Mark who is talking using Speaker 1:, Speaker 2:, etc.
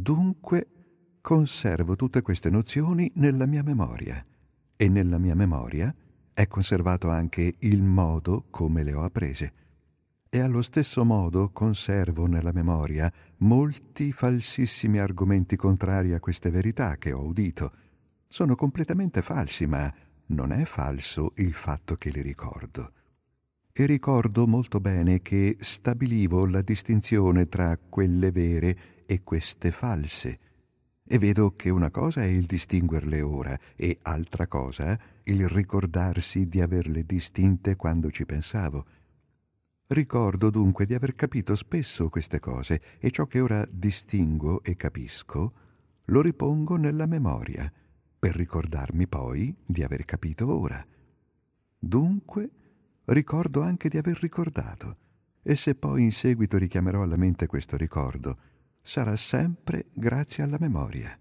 Speaker 1: Dunque conservo tutte queste nozioni nella mia memoria e nella mia memoria è conservato anche il modo come le ho apprese. E allo stesso modo conservo nella memoria molti falsissimi argomenti contrari a queste verità che ho udito. Sono completamente falsi, ma non è falso il fatto che li ricordo e ricordo molto bene che stabilivo la distinzione tra quelle vere e queste false. E vedo che una cosa è il distinguerle ora e altra cosa il ricordarsi di averle distinte quando ci pensavo. Ricordo dunque di aver capito spesso queste cose e ciò che ora distingo e capisco lo ripongo nella memoria, per ricordarmi poi di aver capito ora. Dunque, ricordo anche di aver ricordato, e se poi in seguito richiamerò alla mente questo ricordo, sarà sempre grazie alla memoria.